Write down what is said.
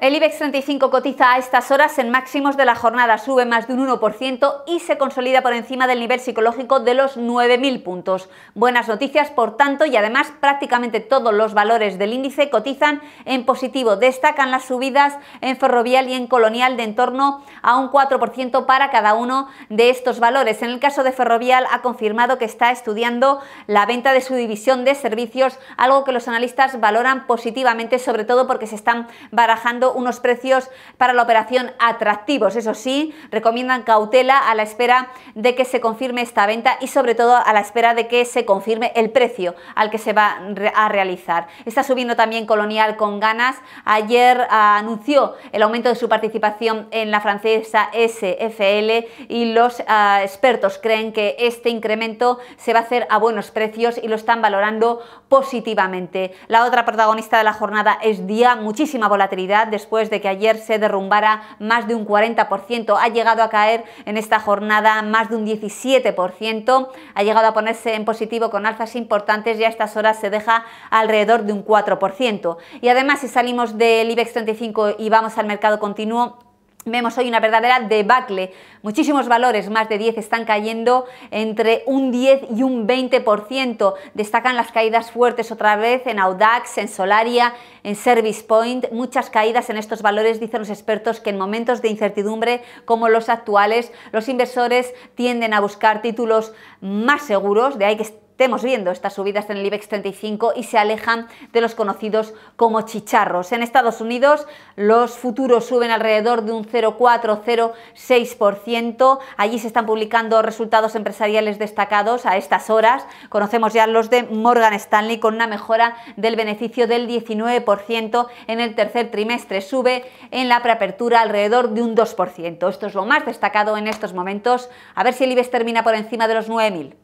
El IBEX 35 cotiza a estas horas en máximos de la jornada, sube más de un 1% y se consolida por encima del nivel psicológico de los 9.000 puntos. Buenas noticias, por tanto, y además prácticamente todos los valores del índice cotizan en positivo. Destacan las subidas en ferrovial y en colonial de en torno a un 4% para cada uno de estos valores. En el caso de ferrovial ha confirmado que está estudiando la venta de su división de servicios, algo que los analistas valoran positivamente, sobre todo porque se están barajando unos precios para la operación atractivos. Eso sí, recomiendan cautela a la espera de que se confirme esta venta y sobre todo a la espera de que se confirme el precio al que se va a realizar. Está subiendo también Colonial con ganas. Ayer anunció el aumento de su participación en la francesa SFL y los ah, expertos creen que este incremento se va a hacer a buenos precios y lo están valorando positivamente. La otra protagonista de la jornada es Día, muchísima volatilidad después de que ayer se derrumbara más de un 40%. Ha llegado a caer en esta jornada más de un 17%. Ha llegado a ponerse en positivo con alzas importantes y a estas horas se deja alrededor de un 4%. Y además, si salimos del IBEX 35 y vamos al mercado continuo, Vemos hoy una verdadera debacle. Muchísimos valores, más de 10, están cayendo entre un 10 y un 20%. Destacan las caídas fuertes otra vez en Audax, en Solaria, en Service Point. Muchas caídas en estos valores, dicen los expertos, que en momentos de incertidumbre como los actuales, los inversores tienden a buscar títulos más seguros, de ahí que estemos viendo estas subidas en el IBEX 35 y se alejan de los conocidos como chicharros. En Estados Unidos los futuros suben alrededor de un 0,4-0,6%. Allí se están publicando resultados empresariales destacados a estas horas. Conocemos ya los de Morgan Stanley con una mejora del beneficio del 19% en el tercer trimestre. Sube en la preapertura alrededor de un 2%. Esto es lo más destacado en estos momentos. A ver si el IBEX termina por encima de los 9.000.